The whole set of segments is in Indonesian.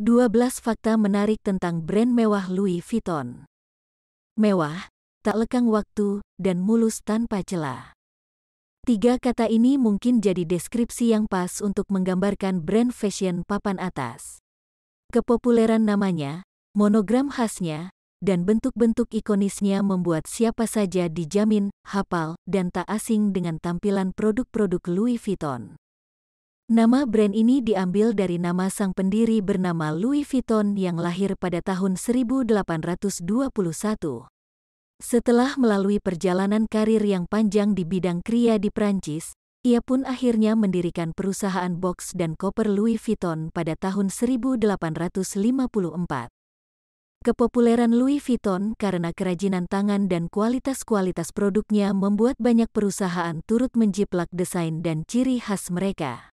12 fakta menarik tentang brand mewah Louis Vuitton. Mewah, tak lekang waktu, dan mulus tanpa celah. Tiga kata ini mungkin jadi deskripsi yang pas untuk menggambarkan brand fashion papan atas. Kepopuleran namanya, monogram khasnya, dan bentuk-bentuk ikonisnya membuat siapa saja dijamin, hafal, dan tak asing dengan tampilan produk-produk Louis Vuitton. Nama brand ini diambil dari nama sang pendiri bernama Louis Vuitton yang lahir pada tahun 1821. Setelah melalui perjalanan karir yang panjang di bidang kria di Prancis, ia pun akhirnya mendirikan perusahaan box dan koper Louis Vuitton pada tahun 1854. Kepopuleran Louis Vuitton karena kerajinan tangan dan kualitas-kualitas produknya membuat banyak perusahaan turut menjiplak desain dan ciri khas mereka.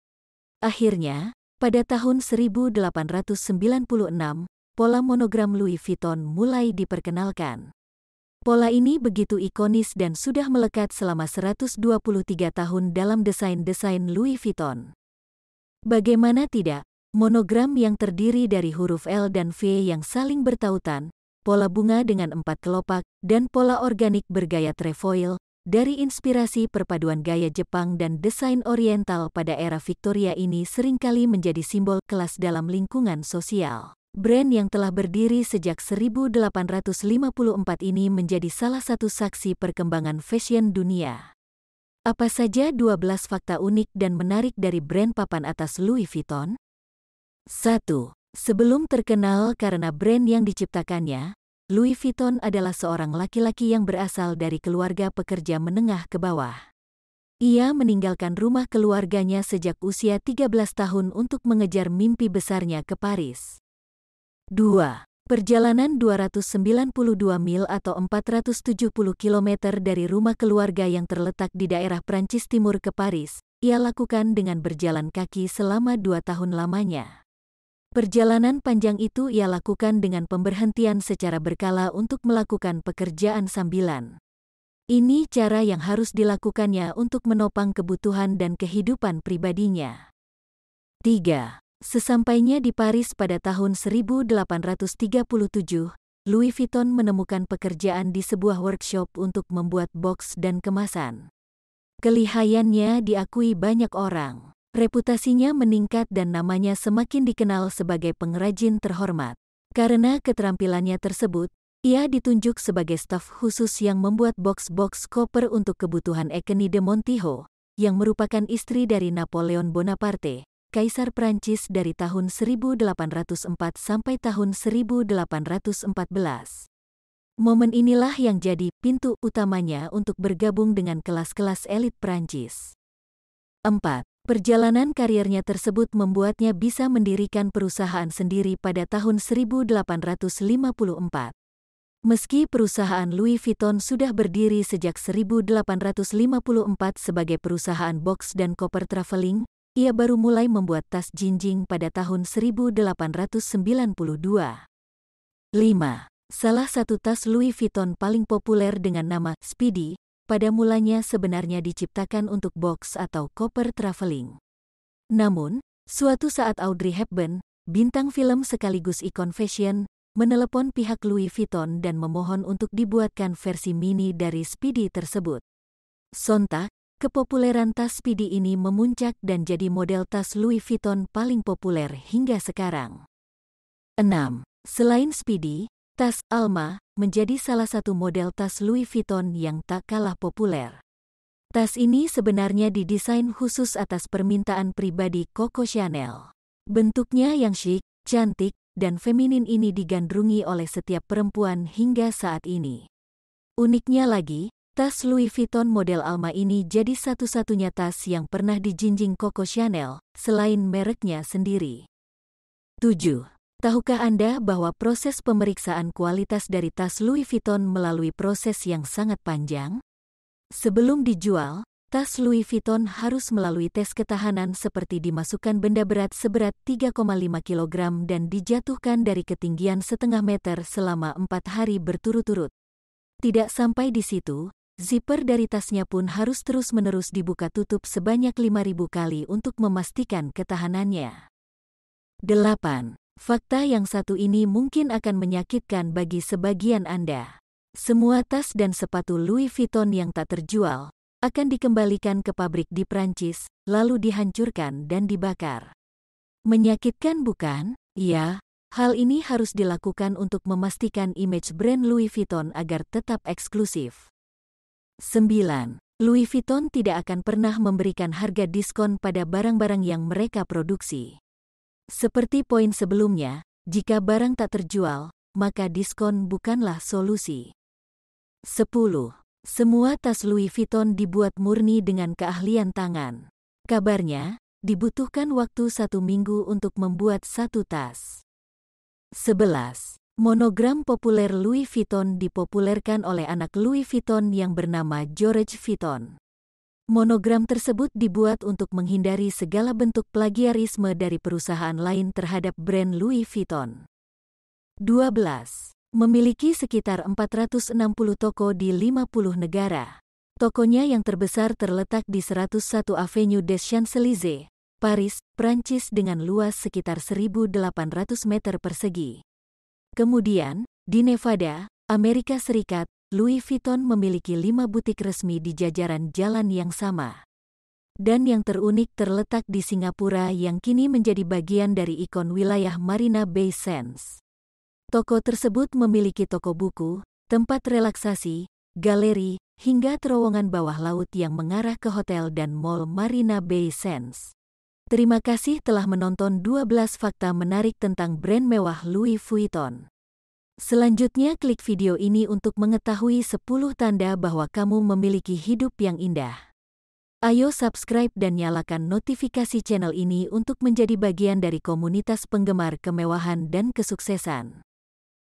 Akhirnya, pada tahun 1896, pola monogram Louis Vuitton mulai diperkenalkan. Pola ini begitu ikonis dan sudah melekat selama 123 tahun dalam desain-desain Louis Vuitton. Bagaimana tidak, monogram yang terdiri dari huruf L dan V yang saling bertautan, pola bunga dengan empat kelopak, dan pola organik bergaya trefoil, dari inspirasi perpaduan gaya Jepang dan desain oriental pada era Victoria ini seringkali menjadi simbol kelas dalam lingkungan sosial. Brand yang telah berdiri sejak 1854 ini menjadi salah satu saksi perkembangan fashion dunia. Apa saja 12 fakta unik dan menarik dari brand papan atas Louis Vuitton? 1. Sebelum terkenal karena brand yang diciptakannya, Louis Vuitton adalah seorang laki-laki yang berasal dari keluarga pekerja menengah ke bawah. Ia meninggalkan rumah keluarganya sejak usia 13 tahun untuk mengejar mimpi besarnya ke Paris. 2. Perjalanan 292 mil atau 470 km dari rumah keluarga yang terletak di daerah Prancis Timur ke Paris, ia lakukan dengan berjalan kaki selama dua tahun lamanya. Perjalanan panjang itu ia lakukan dengan pemberhentian secara berkala untuk melakukan pekerjaan sambilan. Ini cara yang harus dilakukannya untuk menopang kebutuhan dan kehidupan pribadinya. 3. Sesampainya di Paris pada tahun 1837, Louis Vuitton menemukan pekerjaan di sebuah workshop untuk membuat box dan kemasan. Kelihayannya diakui banyak orang. Reputasinya meningkat dan namanya semakin dikenal sebagai pengrajin terhormat. Karena keterampilannya tersebut, ia ditunjuk sebagai staf khusus yang membuat box-box koper untuk kebutuhan Ekeni de Montijo, yang merupakan istri dari Napoleon Bonaparte, Kaisar Prancis dari tahun 1804 sampai tahun 1814. Momen inilah yang jadi pintu utamanya untuk bergabung dengan kelas-kelas elit Prancis. 4. Perjalanan karirnya tersebut membuatnya bisa mendirikan perusahaan sendiri pada tahun 1854. Meski perusahaan Louis Vuitton sudah berdiri sejak 1854 sebagai perusahaan box dan koper traveling, ia baru mulai membuat tas jinjing pada tahun 1892. 5. Salah satu tas Louis Vuitton paling populer dengan nama Speedy pada mulanya sebenarnya diciptakan untuk box atau koper traveling. Namun, suatu saat Audrey Hepburn, bintang film sekaligus ikon fashion, menelepon pihak Louis Vuitton dan memohon untuk dibuatkan versi mini dari Speedy tersebut. Sontak, kepopuleran tas Speedy ini memuncak dan jadi model tas Louis Vuitton paling populer hingga sekarang. 6. Selain Speedy, Tas Alma menjadi salah satu model tas Louis Vuitton yang tak kalah populer. Tas ini sebenarnya didesain khusus atas permintaan pribadi Coco Chanel. Bentuknya yang chic, cantik, dan feminin ini digandrungi oleh setiap perempuan hingga saat ini. Uniknya lagi, tas Louis Vuitton model Alma ini jadi satu-satunya tas yang pernah dijinjing Coco Chanel, selain mereknya sendiri. 7. Tahukah Anda bahwa proses pemeriksaan kualitas dari tas Louis Vuitton melalui proses yang sangat panjang? Sebelum dijual, tas Louis Vuitton harus melalui tes ketahanan seperti dimasukkan benda berat seberat 3,5 kg dan dijatuhkan dari ketinggian setengah meter selama empat hari berturut-turut. Tidak sampai di situ, zipper dari tasnya pun harus terus-menerus dibuka tutup sebanyak 5.000 kali untuk memastikan ketahanannya. 8. Fakta yang satu ini mungkin akan menyakitkan bagi sebagian Anda. Semua tas dan sepatu Louis Vuitton yang tak terjual akan dikembalikan ke pabrik di Prancis, lalu dihancurkan dan dibakar. Menyakitkan bukan? Ya, hal ini harus dilakukan untuk memastikan image brand Louis Vuitton agar tetap eksklusif. 9. Louis Vuitton tidak akan pernah memberikan harga diskon pada barang-barang yang mereka produksi. Seperti poin sebelumnya, jika barang tak terjual, maka diskon bukanlah solusi. 10. Semua tas Louis Vuitton dibuat murni dengan keahlian tangan. Kabarnya, dibutuhkan waktu satu minggu untuk membuat satu tas. 11. Monogram populer Louis Vuitton dipopulerkan oleh anak Louis Vuitton yang bernama George Vuitton. Monogram tersebut dibuat untuk menghindari segala bentuk plagiarisme dari perusahaan lain terhadap brand Louis Vuitton. 12. Memiliki sekitar 460 toko di 50 negara. Tokonya yang terbesar terletak di 101 Avenue des Champs-Élysées, Paris, Prancis dengan luas sekitar 1.800 meter persegi. Kemudian, di Nevada, Amerika Serikat, Louis Vuitton memiliki lima butik resmi di jajaran jalan yang sama. Dan yang terunik terletak di Singapura yang kini menjadi bagian dari ikon wilayah Marina Bay Sands. Toko tersebut memiliki toko buku, tempat relaksasi, galeri, hingga terowongan bawah laut yang mengarah ke hotel dan mall Marina Bay Sands. Terima kasih telah menonton 12 fakta menarik tentang brand mewah Louis Vuitton. Selanjutnya klik video ini untuk mengetahui 10 tanda bahwa kamu memiliki hidup yang indah. Ayo subscribe dan nyalakan notifikasi channel ini untuk menjadi bagian dari komunitas penggemar kemewahan dan kesuksesan.